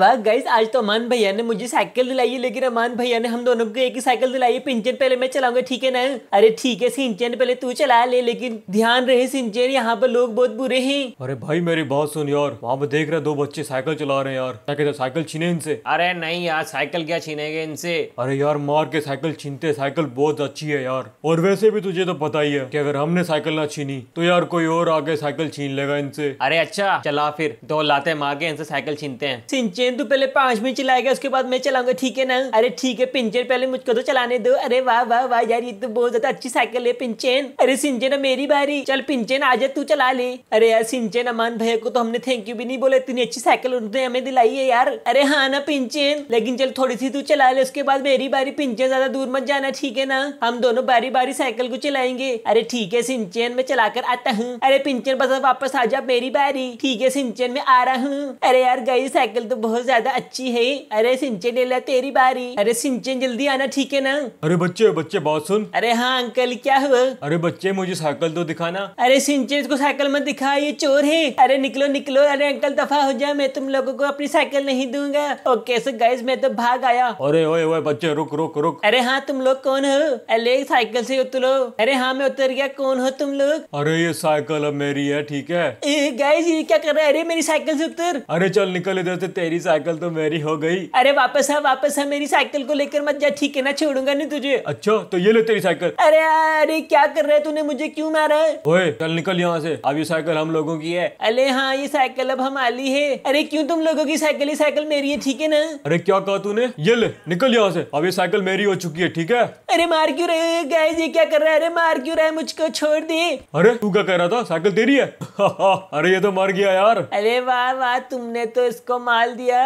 वाह गाइस आज तो अमान भैया ने मुझे साइकिल दिलाई है लेकिन अमान भैया ने हम दोनों को एक ही साइकिल दिलाई है पिंचन पहले मैं चलाऊंगा ठीक है ना अरे ठीक है सिंचन पहले तू चला ले लेकिन ध्यान रहे सिंचन यहाँ पर लोग बहुत बुरे हैं अरे भाई मेरी बात सुन यार वहाँ पे देख रहे दो बच्चे साइकिल चला रहे हैं यार क्या कहते साइकिल छीने इनसे अरे नहीं यार साइकिल क्या गए इनसे अरे यार मार के साइकिल छीनते साइकिल बहुत अच्छी है यार और वैसे भी तुझे तो पता ही है की अगर हमने साइकिल ना छीनी तो यार कोई और आगे साइकिल छीन लेगा इनसे अरे अच्छा चला फिर दो लाते मार के इनसे साइकिल छीनते हैं सिंचन तू पहले पांच मिनट चलाएगा उसके बाद मैं चलाऊंगा ठीक है ना अरे ठीक है पिंचन पहले मुझको तो चलाने दो अरे वाह वाह वाह यार ये तो बहुत ज्यादा अच्छी साइकिल है पिंचन अरे सिंचन मेरी बारी चल पिंचन जा तू चला ले अरे यार सिंचन अमान भैया को तो हमने थैंक यू भी नहीं बोला इतनी अच्छी साइकिल उन्होंने हमें दिलाई है यार अरे हाँ ना पिंचन लेकिन चल थोड़ी सी तू चला ले उसके बाद मेरी बारी पिंचन ज्यादा दूर मत जाना ठीक है ना हम दोनों बारी बारी साइकिल को चलाएंगे अरे ठीक है सिंचन मैं चलाकर आता हूँ अरे पिंचन बस वापस आ जा मेरी बारी ठीक है सिंचन में आ रहा हूँ अरे यार गई साइकिल तो बहुत ज्यादा अच्छी है अरे सिंचन डेला तेरी बारी अरे सिंचन जल्दी आना ठीक है ना अरे बच्चे बच्चे बहुत सुन अरे हाँ अंकल क्या हुआ अरे बच्चे मुझे साइकिल तो दिखाना अरे सिंचन को साइकिल मत दिखा ये चोर है अरे निकलो निकलो अरे अंकल दफा हो जाए मैं तुम लोगों को अपनी साइकिल नहीं दूंगा ओके सो गाइज मैं तो भाग आया अरे ओए ओए बच्चे रुक रुक रुक अरे हाँ तुम लोग कौन हो अरे साइकिल से उतरो अरे हाँ मैं उतर गया कौन हो तुम लोग अरे ये साइकिल अब मेरी है ठीक है गाइज ये क्या कर रहा है अरे मेरी साइकिल से उतर अरे चल निकल इधर से तेरी मेरी साइकिल तो मेरी हो गई अरे वापस आ वापस आ मेरी साइकिल को लेकर मत जा ठीक है ना छोड़ूंगा नहीं तुझे अच्छा तो ये ले तेरी साइकिल अरे अरे क्या कर रहे तूने मुझे क्यूँ मारा है ओए चल निकल यहाँ से अब ये साइकिल हम लोगों की है अरे हाँ ये साइकिल अब हमारी है अरे क्यों तुम लोगों की साइकिल साइकिल मेरी है ठीक है ना अरे क्या कहा तूने ये ले निकल यहाँ से अब ये साइकिल मेरी हो चुकी है ठीक है अरे मार क्यों रहे गाइस ये क्या कर रहा है अरे मार क्यों रहा है मुझको छोड़ दे अरे तू क्या कह रहा था साइकिल तेरी है अरे ये तो मर गया यार अरे वाह वाह तुमने तो इसको मार दिया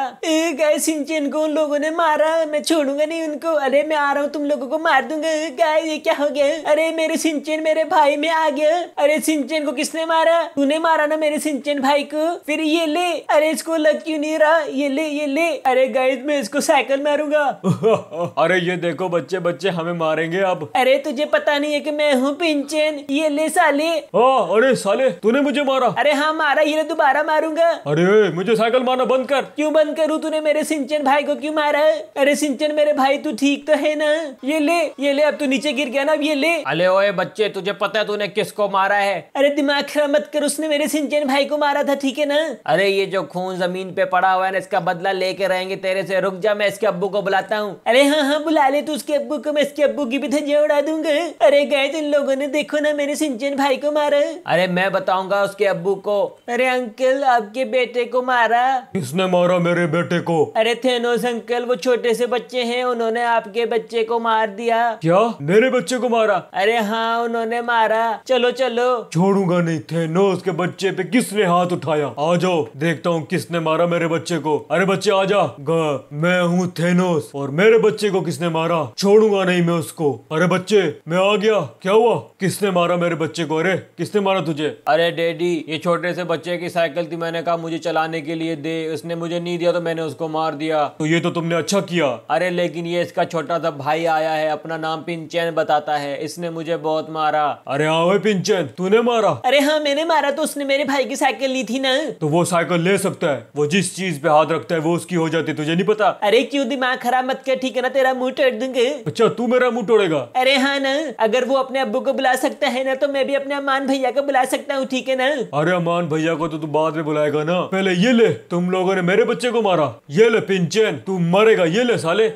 गाइस सिंचन को उन लोगों ने मारा मैं छोड़ूंगा नहीं उनको अरे मैं आ रहा हूँ तुम लोगों को मार दूंगा गाय ये क्या हो गया अरे मेरे सिंचन मेरे भाई में आ गया अरे सिंचन को किसने मारा तूने मारा ना मेरे सिंचन भाई को फिर ये ले अरे इसको लग क्यों नहीं रहा ये ले ये ले अरे गाइस मैं इसको साइकिल मारूंगा अरे ये देखो बच्चे बच्चे हमें मारेंगे अब अरे तुझे पता नहीं है कि मैं हूँ पिंचन ये ले साले ओ, हाँ, अरे साले तूने मुझे मारा अरे हाँ मारा ये दोबारा मारूंगा अरे मुझे साइकिल मारना बंद कर क्यों बंद करूँ तूने मेरे सिंचन भाई को क्यों मारा अरे सिंचन मेरे भाई तू ठीक तो है ना ये ले ये ले अब तू नीचे गिर गया ना अब ये ले अरे ओए बच्चे तुझे पता है तूने किसको मारा है अरे दिमाग खराब मत कर उसने मेरे सिंचन भाई को मारा था ठीक है ना अरे ये जो खून जमीन पे पड़ा हुआ है ना इसका बदला लेके रहेंगे तेरे से रुक जा मैं इसके अब्बू को बुलाता हूँ अरे हाँ हाँ बुला ले तू उसके अब्बू को मैं इसके अबू की भी धज्जियाँ उड़ा दूंगा अरे गए इन लोगों ने देखो ना मेरे सिंचन भाई को मारा अरे मैं बताऊंगा उसके अबू को अरे अंकल आपके बेटे को मारा किसने मारा मेरे बेटे को अरे थे अंकल वो छोटे से बच्चे हैं उन्होंने आपके बच्चे को मार दिया क्या मेरे बच्चे को मारा अरे हाँ उन्होंने मारा चलो चलो छोड़ूंगा नहीं थे उसके बच्चे पे किसने हाथ उठाया आ जाओ देखता हूँ किसने मारा मेरे बच्चे को अरे बच्चे आ जा मैं हूँ थेनोस और मेरे बच्चे को किसने मारा छोड़ूंगा नहीं मैं मारो उसको अरे बच्चे मैं आ गया क्या हुआ किसने मारा मेरे बच्चे को अरे किसने मारा तुझे अरे डैडी ये छोटे से बच्चे की साइकिल थी मैंने कहा मुझे चलाने के लिए दे उसने मुझे नहीं दिया तो मैंने उसको मार दिया तो ये तो तुमने अच्छा किया अरे लेकिन ये इसका छोटा सा भाई आया है अपना नाम पिंचन बताता है इसने मुझे बहुत मारा अरे हाँ पिंचन तूने मारा अरे हाँ मैंने मारा तो उसने मेरे भाई की साइकिल ली थी ना तो वो साइकिल ले सकता है वो जिस चीज पे हाथ रखता है वो उसकी हो जाती तुझे नहीं पता अरे क्यों दिमाग खराब मत कर ठीक है ना तेरा मुंह टेट दूंगे अच्छा तू मेरा मेरा मुंह तोड़ेगा अरे हाँ ना अगर वो अपने अब्बू को बुला सकता है ना तो मैं भी अपने अमान भैया को बुला सकता हूँ ठीक है ना अरे अमान भैया को तो तू बाद में बुलाएगा ना पहले ये ले तुम लोगों ने मेरे बच्चे को मारा ये ले पिंचन तू मरेगा ये ले साले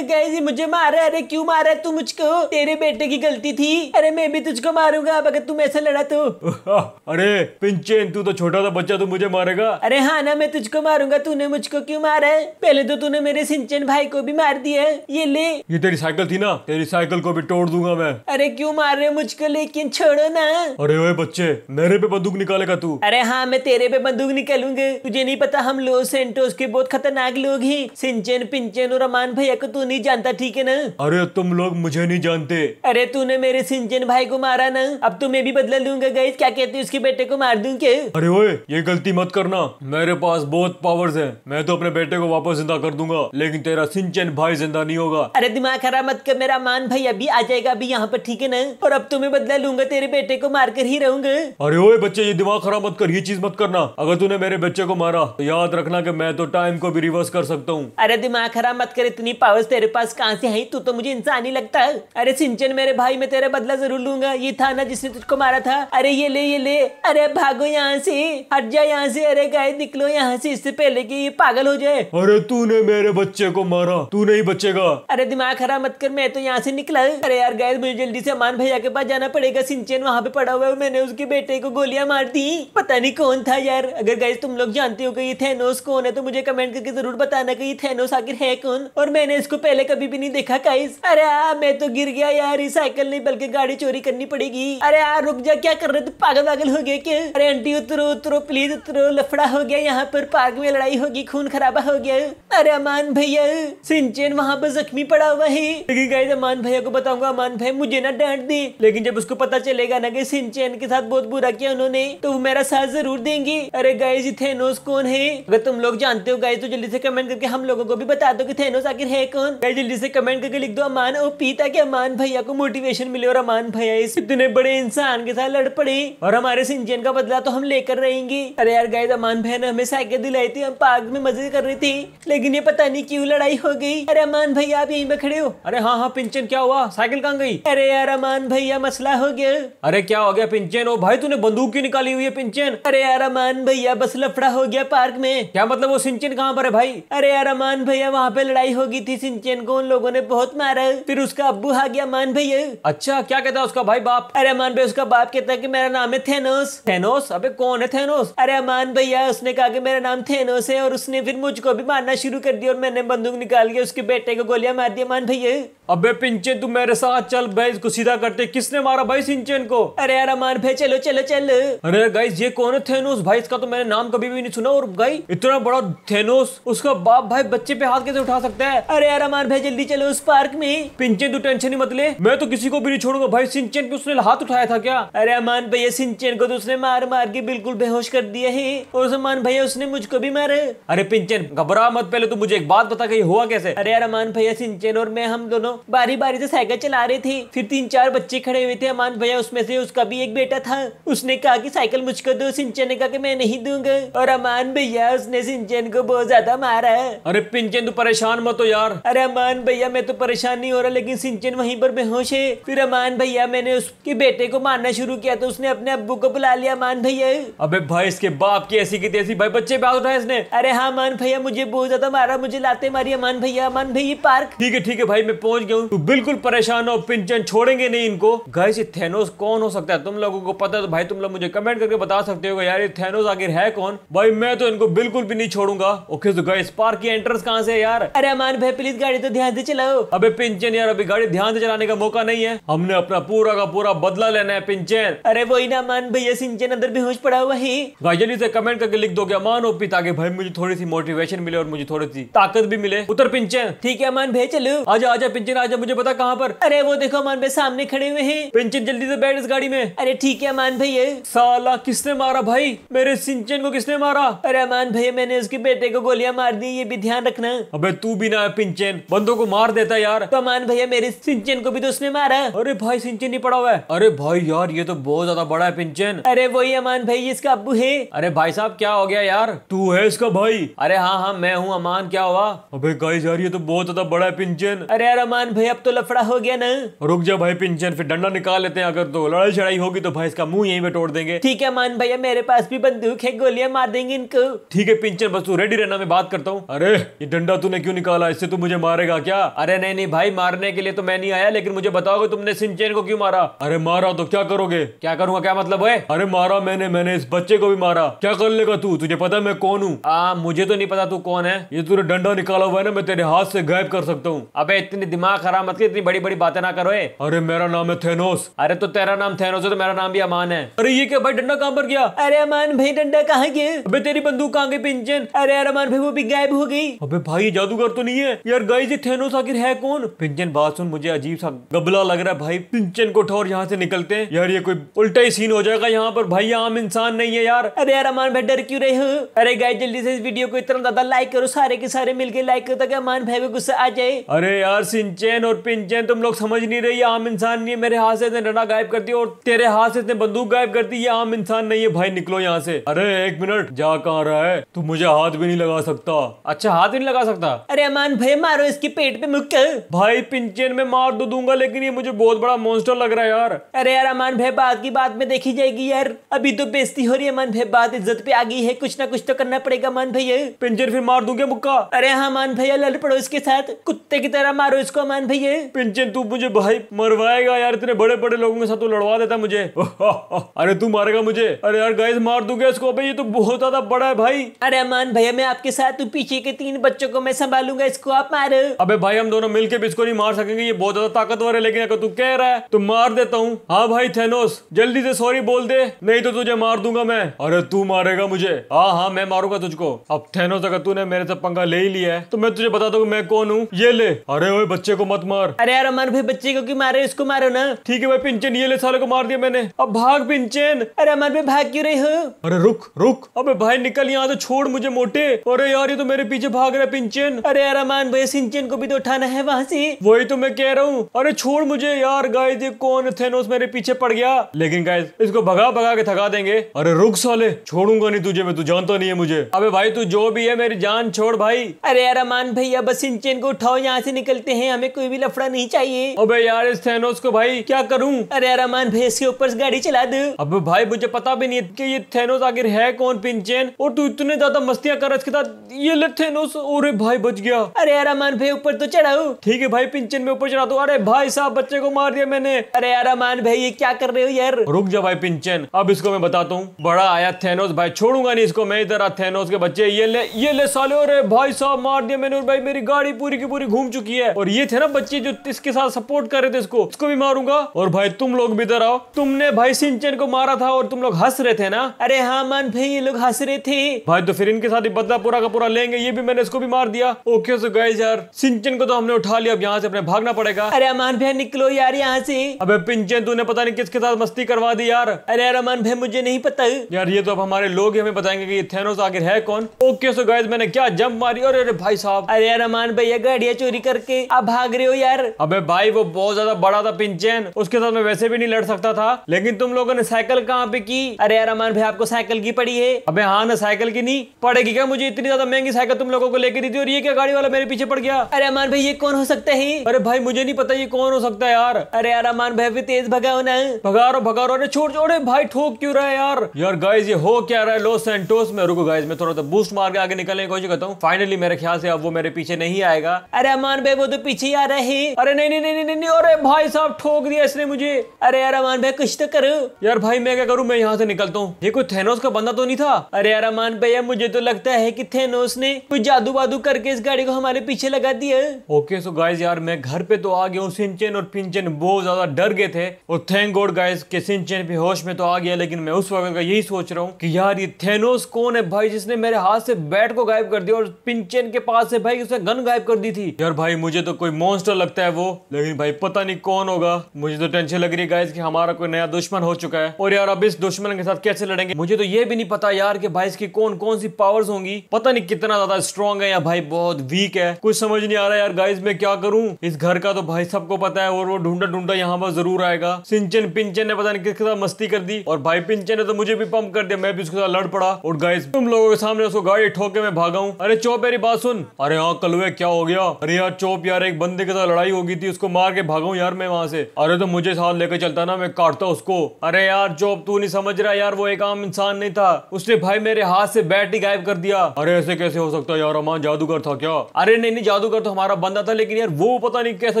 गाइस मुझे मारे अरे क्यूँ मारा तू मुझको तेरे बेटे की गलती थी अरे मैं भी तुझको मारूंगा अब अगर तुम ऐसे लड़ा तो अरे पिंचन तू तो छोटा सा बच्चा तू मुझे मारेगा अरे हाँ ना मैं तुझको मारूंगा तूने मुझको क्यों मारा है पहले तो तूने मेरे सिंचन भाई को भी मार दिया ये ले ये तेरी साइकिल थी ना तेरी तेरी साइकिल को भी तोड़ दूंगा मैं अरे क्यों मार रहे मुझको लेकिन छोड़ो ना अरे ओए बच्चे मेरे पे बंदूक निकालेगा तू अरे हाँ मैं तेरे पे बंदूक निकालूंगे तुझे नहीं पता हम लोग सेंटोस के बहुत खतरनाक लोग ही सिंचन पिंचन और अमान भैया को तू नहीं जानता ठीक है ना अरे तुम लोग मुझे नहीं जानते अरे तूने मेरे सिंचन भाई को मारा ना अब तो मैं भी बदला लूंगा गई क्या कहते उसके बेटे को मार दूंगे के अरे ओए ये गलती मत करना मेरे पास बहुत पावर्स है मैं तो अपने बेटे को वापस जिंदा कर दूंगा लेकिन तेरा सिंचन भाई जिंदा नहीं होगा अरे दिमाग खराब मत कर मेरा सलमान भाई अभी आ जाएगा अभी यहाँ पर ठीक है ना और अब तुम्हें तो बदला लूंगा तेरे बेटे को मार कर ही रहूंगा अरे ओए बच्चे ये दिमाग खराब मत कर ये चीज मत करना अगर तूने मेरे बच्चे को मारा तो याद रखना की मैं तो टाइम को भी रिवर्स कर सकता हूँ अरे दिमाग खराब मत कर इतनी पावर्स तेरे पास कहाँ से है तू तो मुझे इंसान ही लगता है अरे सिंचन मेरे भाई मैं तेरा बदला जरूर लूंगा ये था ना जिसने तुझको मारा था अरे ये ले ये ले अरे भागो यहाँ से हट जा यहाँ से अरे गाय निकलो यहाँ से इससे पहले की ये पागल हो जाए अरे तूने मेरे बच्चे को मारा तू नहीं बचेगा अरे दिमाग खराब मत कर मैं तो यहाँ यहाँ से निकला अरे यार गाय मुझे जल्दी से अमान भैया के पास जाना पड़ेगा सिंचन वहाँ पे पड़ा हुआ है मैंने उसके बेटे को गोलियां मार दी पता नहीं कौन था यार अगर गाइज तुम लोग जानते हो कि ये थेनोस कौन है तो मुझे कमेंट करके जरूर बताना कि ये थेनोस आखिर है कौन और मैंने इसको पहले कभी भी नहीं देखा गाइज अरे यार मैं तो गिर गया यार ये साइकिल नहीं बल्कि गाड़ी चोरी करनी पड़ेगी अरे यार रुक जा क्या कर रहे तू पागल पागल हो गया क्या अरे आंटी उतरो उतरो प्लीज उतरो लफड़ा हो गया यहाँ पर पार्क में लड़ाई होगी खून खराबा हो गया अरे अमान भैया सिंचन वहाँ पर जख्मी पड़ा हुआ है मान भाई को बताऊंगा मान भाई मुझे ना डांट दे लेकिन जब उसको पता चलेगा ना कि सिंचन के साथ बहुत बुरा किया उन्होंने तो वो मेरा साथ जरूर देंगे अरे गाइज ये थेनोस कौन है अगर तुम लोग जानते हो गाय तो जल्दी से कमेंट करके हम लोगों को भी बता दो कि थेनोस आखिर है कौन गाय जल्दी से कमेंट करके लिख दो अमान और पी ताकि अमान भैया को मोटिवेशन मिले और अमान भैया इस इतने बड़े इंसान के साथ लड़ पड़े और हमारे सिंचन का बदला तो हम लेकर रहेंगे अरे यार गाय अमान भैया ने हमें साइकिल दिलाई थी हम पार्क में मजे कर रही थी लेकिन ये पता नहीं क्यूँ लड़ाई हो गई अरे अमान भैया आप यहीं पे खड़े हो अरे हाँ हाँ पिंचन क्या हुआ साइकिल कहाँ गई अरे यार अमान भैया मसला हो गया अरे क्या हो गया पिंचन ओ भाई तूने बंदूक क्यों निकाली हुई है पिंचन अरे यार अमान भैया बस लफड़ा हो गया पार्क में क्या मतलब वो सिंचन कहाँ पर है भाई अरे यार अमान भैया वहाँ पे लड़ाई हो गई थी सिंचन को उन लोगों ने बहुत मारा फिर उसका अब्बू आ गया अमान भैया अच्छा क्या कहता उसका भाई बाप अरे अमान भाई उसका बाप कहता है की मेरा नाम है थेनोस थेनोस अबे कौन है थेनोस अरे अमान भैया उसने कहा कि मेरा नाम थेनोस है और उसने फिर मुझको भी मारना शुरू कर दिया और मैंने बंदूक निकाल के उसके बेटे को गोलियां मार दिया अमान भैया अबे पिंचे तू मेरे साथ चल भाई इसको सीधा करते किसने मारा भाई सिंचन को अरे यार मान भाई चलो चलो चलो अरे गाइस ये कौन है थेनोस भाई इसका तो मैंने नाम कभी भी नहीं सुना और गाई इतना बड़ा थेनोस उसका बाप भाई बच्चे पे हाथ कैसे उठा सकता है अरे यार मान भाई जल्दी चलो उस पार्क में पिंचन तू टेंशन नहीं मत ले मैं तो किसी को भी नहीं छोड़ूंगा भाई सिंचन पे उसने हाथ उठाया था क्या अरे अमान भैया सिंचन को तो उसने मार मार के बिल्कुल बेहोश कर दिया है और मान भैया उसने मुझको भी मारे अरे पिंचन घबरा मत पहले तू तो मुझे एक बात बता के हुआ कैसे अरे यार अमान भैया सिंचन और मैं हम दोनों दोनों बारी बारी तो से साइकिल चला रहे थे फिर तीन चार बच्चे खड़े हुए थे अमान भैया उसमें से उसका भी एक बेटा था उसने कहा कि साइकिल मुझको दो सिंचन ने कहा कि मैं नहीं दूंगा और अमान भैया उसने सिंचन को बहुत ज्यादा मारा है अरे पिंचन तू परेशान मत हो यार अरे अमान भैया मैं तो परेशान नहीं हो रहा लेकिन सिंचन वहीं पर बेहोश है फिर अमान भैया मैंने उसके बेटे को मारना शुरू किया तो उसने अपने अब्बू को बुला लिया अमान भैया अबे भाई इसके बाप की ऐसी की तैसी भाई बच्चे बात उठाए इसने अरे हाँ अमान भैया मुझे बहुत ज्यादा मारा मुझे लाते मारी अमान भैया अमान भैया पार्क ठीक है ठीक है भाई मैं पहुंच पहुंच गए तो बिल्कुल परेशान हो पिंचन छोड़ेंगे नहीं इनको गाइस ये थेनोस कौन हो सकता है तुम लोगों को पता है तो भाई तुम लोग मुझे कमेंट करके बता सकते हो यार ये थेनोस आखिर है कौन भाई मैं तो इनको बिल्कुल भी नहीं छोड़ूंगा ओके तो गाइस पार्क की एंट्रेंस कहाँ से यार अरे अमान भाई प्लीज गाड़ी तो ध्यान से चलाओ अबे पिंचन यार अभी गाड़ी ध्यान से चलाने का मौका नहीं है हमने अपना पूरा का पूरा बदला लेना है पिंचन अरे वही ना अमान भैया सिंचन अंदर भी होश पड़ा हुआ ही भाई जल्दी से कमेंट करके लिख दो अमान ओपी ताकि भाई मुझे थोड़ी सी मोटिवेशन मिले और मुझे थोड़ी सी ताकत भी मिले उतर पिंचन ठीक है अमान भाई चलो आजा आजा पिंचन पिंचन आजा मुझे पता कहाँ पर अरे वो देखो अमान भाई सामने खड़े हुए हैं पिंचन जल्दी से बैठ इस गाड़ी में अरे ठीक है अमान भैया साला किसने मारा भाई मेरे सिंचन को किसने मारा अरे अमान भाई मैंने उसके बेटे को गोलियां मार दी ये भी ध्यान रखना अबे तू भी ना पिंचन बंदों को मार देता यार तो अमान भैया मेरे सिंचन को भी तो उसने मारा अरे भाई सिंचन नहीं पड़ा हुआ है अरे भाई यार ये तो बहुत ज्यादा बड़ा है पिंचन अरे वही अमान भाई इसका अबू है अरे भाई साहब क्या हो गया यार तू है इसका भाई अरे हाँ हाँ मैं हूँ अमान क्या हुआ अबे गाइस यार ये तो बहुत ज्यादा बड़ा है पिंचन अरे यार अमान मान भाई अब तो लफड़ा हो गया ना रुक जा भाई पिंचन फिर डंडा निकाल लेते हैं अगर तो लड़ाई छड़ाई होगी तो भाई इसका मुंह यहीं पे तोड़ देंगे ठीक है मान भैया मेरे पास भी बंदूक है गोलियां मार देंगे इनको ठीक है पिंचन बस तू रेडी रहना मैं बात करता हूँ अरे ये डंडा तूने क्यों निकाला इससे तू मुझे मारेगा क्या अरे नहीं नहीं भाई मारने के लिए तो मैं नहीं आया लेकिन मुझे बताओगे तुमने सिंचन को क्यों मारा अरे मारा तो क्या करोगे क्या करूंगा क्या मतलब है अरे मारा मैंने मैंने इस बच्चे को भी मारा क्या कर लेगा तू तुझे पता मैं कौन हूँ मुझे तो नहीं पता तू कौन है ये तूने डंडा निकाला हुआ है ना मैं तेरे हाथ से गायब कर सकता हूँ अब इतने दिमाग दिमाग खराब मत कर इतनी बड़ी बड़ी बातें ना करो अरे मेरा नाम है थेनोस अरे तो तेरा नाम थेनोस है तो मेरा नाम भी अमान है अरे ये क्या भाई डंडा कहाँ पर गया अरे अमान भाई डंडा कहाँ गया अबे तेरी बंदूक कहाँ गई पिंजन अरे यार अमान भाई वो भी गायब हो गई अबे भाई जादूगर तो नहीं है यार गाइस ये थेनोस आखिर है कौन पिंजन बात सुन मुझे अजीब सा गबला लग रहा है भाई पिंजन को ठोर यहाँ से निकलते हैं यार ये कोई उल्टा ही सीन हो जाएगा यहाँ पर भाई आम इंसान नहीं है यार अरे यार अमान भाई डर क्यों रहे हो अरे गाय जल्दी से इस वीडियो को इतना ज्यादा लाइक करो सारे के सारे मिलकर लाइक करो ताकि अमान भाई को गुस्सा आ जाए अरे यार सिंच चैन और पिन तुम लोग समझ नहीं रही आम इंसान नहीं है मेरे हाथ से इतने डंडा गायब करती है और तेरे हाथ से इतने बंदूक गायब करती है ये आम इंसान नहीं है भाई निकलो यहाँ से अरे एक मिनट जा कहाँ रहा है तू मुझे हाथ भी नहीं लगा सकता अच्छा हाथ भी नहीं लगा सकता अरे अमान भाई मारो इसके पेट पे मुक्के भाई पिंचेन में मार दो तो दूंगा लेकिन ये मुझे बहुत बड़ा मोन्स्टर लग रहा है यार अरे यार अमान भाई बात की बात में देखी जाएगी यार अभी तो बेस्ती हो रही है अमान भाई बात इज्जत पे आ गई है कुछ ना कुछ तो करना पड़ेगा अमान भैया पिंचर फिर मार दूंगे मुक्का अरे हाँ अमान भैया लड़ पड़ो इसके साथ कुत्ते की तरह मारो इसको सलमान भाई है पिंचन तू मुझे भाई मरवाएगा यार इतने बड़े बड़े लोगों के साथ तू लड़वा देता मुझे अरे तू मारेगा मुझे अरे यार गाइस मार दूंगा इसको अबे ये तो बहुत ज्यादा बड़ा है भाई अरे अमान भैया मैं आपके साथ तू पीछे के तीन बच्चों को मैं संभालूंगा इसको आप मारो अबे भाई हम दोनों मिलके भी इसको नहीं मार सकेंगे ये बहुत ज्यादा ताकतवर है लेकिन अगर तू कह रहा है तो मार देता हूँ हाँ भाई थेनोस जल्दी से सॉरी बोल दे नहीं तो तुझे मार दूंगा मैं अरे तू मारेगा मुझे हाँ हाँ मैं मारूंगा तुझको अब थेनोस अगर तूने मेरे से पंगा ले ही लिया है तो मैं तुझे बता दूंगा मैं कौन हूँ ये ले अरे वो बच्चे को को मत मार अरे यार अमर भाई बच्चे को क्यों मारे इसको मारो ना ठीक है भाई पिंचन ये ले साले को मार दिया मैंने अब भाग पिंचन अरे अमर भाई भाग क्यों रहे हो अरे रुक रुक अब भाई निकल यहाँ से छोड़ मुझे मोटे अरे यार ये तो मेरे पीछे भाग रहा है पिंचन अरे यार अमान भाई सिंचन को भी तो उठाना है वहाँ से वही तो मैं कह रहा हूँ अरे छोड़ मुझे यार गाय ये कौन थेनोस मेरे पीछे पड़ गया लेकिन गाय इसको भगा भगा के थका देंगे अरे रुक साले छोड़ूंगा नहीं तुझे मैं तू तो जानता नहीं है मुझे अबे भाई तू जो भी है मेरी जान छोड़ भाई अरे यार अमान भैया बस सिंचन को उठाओ यहाँ से निकलते हैं हमें कोई भी लफड़ा नहीं चाहिए अबे यार इस थेनोस को भाई क्या करूं अरे अरमान भाई के ऊपर से गाड़ी चला दो अबे भाई मुझे पता भी नहीं कि ये थेनोस आखिर है कौन पिंचेन और तू इतने ज्यादा मस्तियां कर इसके साथ ये ले थेनोस और भाई बच गया अरे अरमान भाई ऊपर तो चढ़ाऊ ठीक है भाई पिंचन में ऊपर चढ़ा दो अरे भाई साहब बच्चे को मार दिया मैंने अरे अरमान भाई ये क्या कर रहे हो यार रुक जा भाई पिंचन अब इसको मैं बताता हूँ बड़ा आया थेनोस भाई छोड़ूंगा नहीं इसको मैं इधर थेनोस के बच्चे ये ले ये ले साले अरे भाई साहब मार दिया मैंने और भाई मेरी गाड़ी पूरी की पूरी घूम चुकी है और ये थे ना बच्चे जो इसके साथ सपोर्ट कर रहे थे इसको इसको भी मारूंगा और भाई तुम लोग भी इधर आओ तुमने भाई सिंचन को मारा था और तुम लोग हंस रहे थे ना अरे हाँ मन भाई ये लोग हंस रहे थे भाई तो फिर इनके साथ ही बदला पूरा का पूरा लेंगे ये भी मैंने इसको भी मार दिया ओके सो गए यार सिंचन को तो हमने उठा लिया अब यहाँ से अपने भागना पड़ेगा अरे अमान भैया निकलो यार यहाँ से अबे पिंचन तूने पता नहीं किसके साथ मस्ती करवा दी यार अरे यार अमान भैया मुझे नहीं पता यार ये तो अब हमारे लोग हमें बताएंगे कि ये थेनोस आखिर है कौन ओके सो गाइस मैंने क्या जंप मारी और अरे भाई साहब अरे यार अमान भैया गाड़िया चोरी करके अब भाग रहे हो यार अबे भाई वो बहुत ज्यादा बड़ा था पिंचन उसके साथ मैं वैसे भी नहीं लड़ सकता था लेकिन तुम लोगों ने साइकिल कहाँ पे की अरे यार अमान भाई आपको साइकिल की पड़ी है अबे हाँ ना साइकिल की नहीं पड़ेगी क्या मुझे इतनी ज्यादा महंगी साइकिल तुम लोगों को लेके दी थी और ये क्या गाड़ी वाला मेरे पीछे पड़ गया अरे अमान भाई ये कौन हो सकता है अरे भाई मुझे नहीं पता ये कौन हो सकता है यार अरे यार अमान भाई भी तेज भगाओ ना भगा रो भगा रो अरे छोड़ छोड़े भाई ठोक क्यों रहा है यार यार गाइज ये हो क्या रहा है लॉस सेंटोस में रुको गाइज मैं थोड़ा सा बूस्ट मार के आगे निकलने की कोशिश करता हूँ फाइनली मेरे ख्याल से अब वो मेरे पीछे नहीं आएगा अरे अमान भाई वो तो पीछे दिया रहे अरे नहीं नहीं नहीं नहीं अरे भाई साहब ठोक दिया इसने मुझे अरे यार अमान भाई कुछ तो करो यार भाई मैं क्या करूँ मैं यहाँ से निकलता हूँ ये कोई थेनोस का बंदा तो नहीं था अरे यार अमान भैया मुझे तो लगता है की थेनोस ने कुछ जादू वादू करके इस गाड़ी को हमारे पीछे लगा दिया ओके सो गाइज यार मैं घर पे तो आ गया हूँ सिंचन और पिंचन बहुत ज्यादा डर गए थे और थैंक गॉड गाइज के सिंचन भी होश में तो आ गया लेकिन मैं उस वक्त का यही सोच रहा हूँ कि यार ये थेनोस कौन है भाई जिसने मेरे हाथ से बैट को गायब कर दिया और पिंचन के पास से भाई उसने गन गायब कर दी थी यार भाई मुझे तो कोई मॉन्स्टर लगता है वो लेकिन भाई पता नहीं कौन होगा मुझे तो टेंशन लग रही है गाइस कि हमारा कोई नया दुश्मन हो चुका है और यार अब इस दुश्मन के साथ कैसे लड़ेंगे मुझे तो ये भी नहीं पता यार कि भाई इसकी कौन कौन सी पावर्स होंगी पता नहीं कितना ज्यादा स्ट्रॉन्ग है या भाई बहुत वीक है कुछ समझ नहीं आ रहा यार गाइज में क्या करूँ इस घर का तो भाई सबको पता है और वो ढूंढा ढूंढा यहाँ पर जरूर आएगा सिंचन पिंचन ने पता नहीं किसके साथ मस्ती कर दी और भाई पिंचन ने तो मुझे भी पंप कर दिया मैं भी उसके साथ लड़ पड़ा और गाइस तुम लोगों के सामने उसको गाड़ी ठोके में भागा हूँ अरे चौप मेरी बात सुन अरे हाँ कलुए क्या हो गया अरे यार चौप यार एक बंद बंदे के साथ लड़ाई होगी थी उसको मार के भागा यार मैं वहां से अरे तो मुझे साथ लेकर चलता ना मैं काटता उसको अरे यार जो अब तू नहीं समझ रहा यार वो एक आम इंसान नहीं था उसने भाई मेरे हाथ से बैट ही गायब कर दिया अरे ऐसे कैसे हो सकता यार अमान जादूगर था क्या अरे नहीं नहीं जादूगर तो हमारा बंदा था लेकिन यार वो पता नहीं कैसा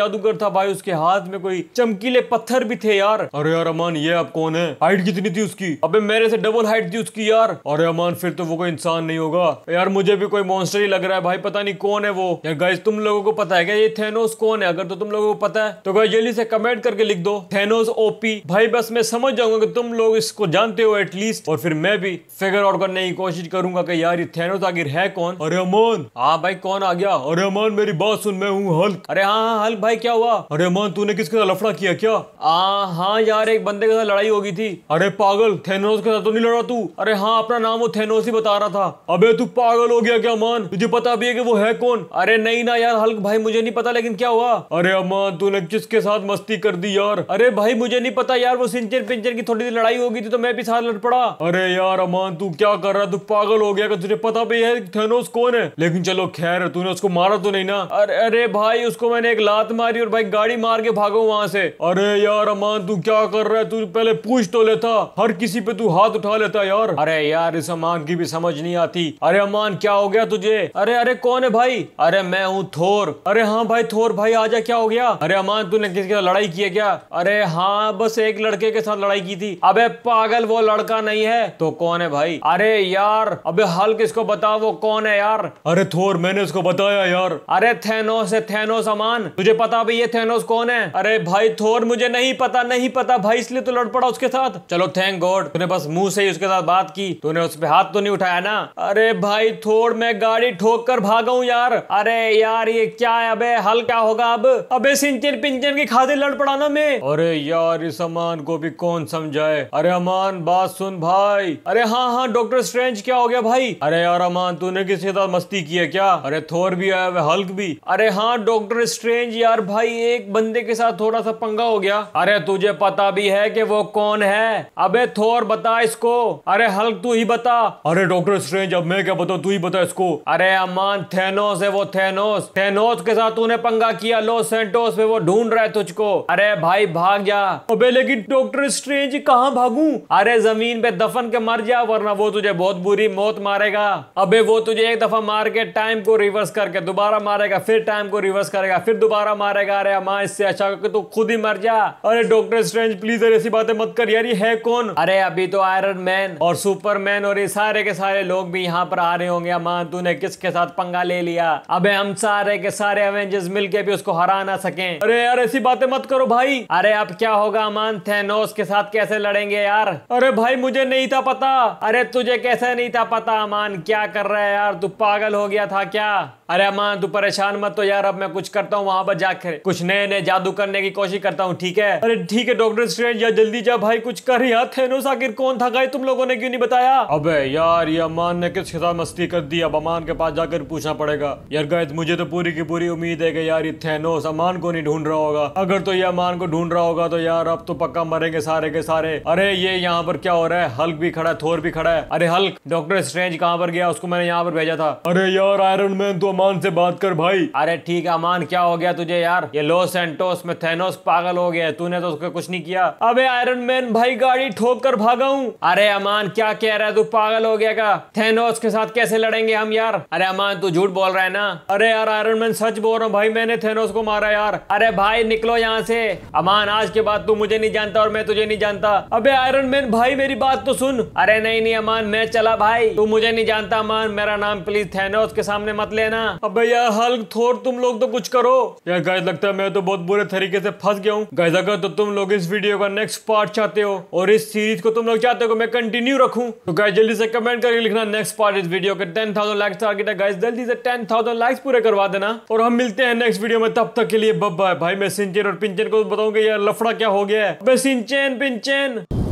जादूगर था भाई उसके हाथ में कोई चमकीले पत्थर भी थे यार अरे यार अमान ये अब कौन है हाइट कितनी थी उसकी अबे मेरे से डबल हाइट थी उसकी यार अरे अमान फिर तो वो कोई इंसान नहीं होगा यार मुझे भी कोई मॉन्स्टर ही लग रहा है भाई पता नहीं कौन है वो यार गाइस तुम लोगों को पता है क्या ये थे थेनोस कौन है अगर तो तुम लोगों को पता है तो भाई जल्दी से कमेंट करके लिख दो थेनोस ओपी भाई बस मैं समझ जाऊंगा कि तुम लोग इसको जानते हो एटलीस्ट और फिर मैं भी फिगर आउट करने की कोशिश करूंगा कि यार ये थेनोस आखिर है कौन अरे अमोन हाँ भाई कौन आ गया अरे अमोन मेरी बात सुन मैं हूँ हल्क अरे हाँ हल्क हाँ, भाई क्या हुआ अरे अमोन तूने किसके साथ लफड़ा किया क्या आ, हाँ यार एक बंदे के साथ लड़ाई हो गई थी अरे पागल थेनोस के साथ तो नहीं लड़ा तू अरे हाँ अपना नाम वो थेनोस ही बता रहा था अबे तू पागल हो गया क्या मान तुझे पता भी है कि वो है कौन अरे नहीं ना यार हल्क भाई मुझे नहीं पता लेकिन लेकिन क्या हुआ अरे अम्मा तूने किसके साथ मस्ती कर दी यार अरे भाई मुझे नहीं पता यार वो सिंचर पिंचर की थोड़ी सी लड़ाई होगी थी तो मैं भी साथ लड़ पड़ा अरे यार अमान तू क्या कर रहा तू पागल हो गया तुझे पता भी है थेनोस कौन है लेकिन चलो खैर तूने उसको मारा तो नहीं ना अरे अरे भाई उसको मैंने एक लात मारी और भाई गाड़ी मार के भागो वहां से अरे यार अमान तू क्या कर रहा है तू पहले पूछ तो लेता हर किसी पे तू हाथ उठा लेता यार अरे यार इस अमान की भी समझ नहीं आती अरे अमान क्या हो गया तुझे अरे अरे कौन है भाई अरे मैं हूँ थोर अरे हाँ भाई थोर भाई आजा क्या हो गया अरे अमान तूने किसी के साथ लड़ाई की है क्या अरे हाँ बस एक लड़के के साथ लड़ाई की थी अबे पागल वो लड़का नहीं है तो कौन है भाई अरे यार अबे हल किसको बता वो कौन है यार अरे थोर मैंने उसको बताया यार अरे थेनोस है थेनोस अमान तुझे पता भाई ये थेनोस कौन है अरे भाई थोर मुझे नहीं पता नहीं पता भाई इसलिए तो लड़ पड़ा उसके साथ चलो थैंक गॉड तूने बस मुंह से ही उसके साथ बात की तूने उस पर हाथ तो नहीं उठाया ना अरे भाई थोड़ मैं गाड़ी ठोक कर भागा हूँ यार अरे यार ये क्या है अबे हाँ हाल क्या होगा अब अबे सिंचन पिंचन की खातिर लड़ पड़ा ना मैं अरे यार इस अमान को भी कौन समझाए अरे अमान बात सुन भाई अरे हाँ हाँ डॉक्टर स्ट्रेंज क्या हो गया भाई अरे यार अमान तूने किसी तरह मस्ती की है क्या अरे थोर भी आया वे हल्क भी अरे हाँ डॉक्टर स्ट्रेंज यार भाई एक बंदे के साथ थोड़ा सा पंगा हो गया अरे तुझे पता भी है कि वो कौन है अबे थोर बता इसको अरे हल्क तू ही बता अरे डॉक्टर स्ट्रेंज अब मैं क्या बताऊ तू ही बता इसको अरे अमान थेनोस है वो थेनोस थेनोस के साथ तूने पंगा किया लो सेंटोस में वो ढूंढ रहा है तुझको अरे भाई भाग जा अबे लेकिन डॉक्टर स्ट्रेंज कहाँ भागू अरे जमीन पे दफन के मर जा वरना वो तुझे बहुत बुरी मौत मारेगा अबे वो तुझे एक दफा मार के टाइम को रिवर्स करके दोबारा मारेगा फिर टाइम को रिवर्स करेगा फिर दोबारा मारेगा अरे माँ इससे अच्छा करके तू खुद ही मर जा अरे डॉक्टर स्ट्रेंज प्लीज अरे ऐसी बातें मत कर यार ये है कौन अरे अभी तो आयरन मैन और सुपरमैन और ये सारे के सारे लोग भी यहाँ पर आ रहे होंगे तू तूने किसके साथ पंगा ले लिया अबे हम सारे के सारे अवेंजर्स के भी उसको हरा ना सके अरे यार ऐसी बातें मत करो भाई अरे अब क्या होगा अमान थे के साथ कैसे लड़ेंगे यार अरे भाई मुझे नहीं था पता अरे तुझे कैसे नहीं था पता अमान क्या कर रहा है यार तू पागल हो गया था क्या अरे अमान तू परेशान मत हो यार अब मैं कुछ करता हूँ वहां पर जाकर कुछ नए नए जादू करने की कोशिश करता हूँ ठीक है अरे ठीक है डॉक्टर स्ट्रेंज या जल्दी जा भाई कुछ कर यार थेनोस आखिर कौन था गाय तुम लोगों ने क्यों नहीं बताया अबे यार ये अमान ने किसके साथ मस्ती कर दी अब अमान के पास जाकर पूछना पड़ेगा यार गाय मुझे तो पूरी की पूरी उम्मीद है यार ये थैनोस अमान को नहीं ढूंढ रहा होगा अगर तो ये अमान को ढूंढ रहा होगा तो यार अब तो पक्का मरेंगे सारे के सारे अरे ये यहाँ पर क्या हो रहा है हल्क भी खड़ा है थोर भी खड़ा है अरे हल्क डॉक्टर स्ट्रेंज कहाँ पर गया उसको मैंने यहाँ पर भेजा था अरे यार आयरन मैन तो अमान से बात कर भाई अरे ठीक है अमान क्या हो गया तुझे यार ये लॉस सेंटोस में थेनोस पागल हो गया तूने तो उसका कुछ नहीं किया अबे आयरन मैन भाई गाड़ी ठोक कर भागा हूँ अरे अमान क्या कह रहा है तू पागल हो गया का थेनोस के साथ कैसे लड़ेंगे हम यार अरे अमान तू झूठ बोल रहा है ना अरे यार आयरन मैन सच बोल रहा हूँ भाई मैंने थेनोस को मारा यार अरे भाई निकलो यहाँ से अमान आज के बाद तू मुझे नहीं जानता और मैं तुझे नहीं जानता अबे आयरन मैन भाई मेरी बात तो सुन अरे नहीं नहीं अमान मैं चला भाई तू मुझे नहीं जानता अमान मेरा नाम प्लीज थेनोस के सामने मत लेना अब यार हल्क थोर तुम लोग तो कुछ करो यार गाइस लगता है मैं तो बहुत बुरे तरीके से फंस गया हूँ गाइस अगर तो तुम लोग इस वीडियो का नेक्स्ट पार्ट चाहते हो और इस सीरीज को तुम लोग चाहते हो मैं कंटिन्यू रखू तो गाइस जल्दी से कमेंट करके लिखना नेक्स्ट पार्ट इस वीडियो के टेन थाउजेंड लाइक्स टारगेट है गाइस जल्दी से टेन थाउजेंड लाइक्स पूरे करवा देना और हम मिलते हैं नेक्स्ट वीडियो में तब तक के लिए बब्बा भाई मैं सिंचेन और पिंचेन को बताऊंगा यार लफड़ा क्या हो गया है सिंचेन पिंचेन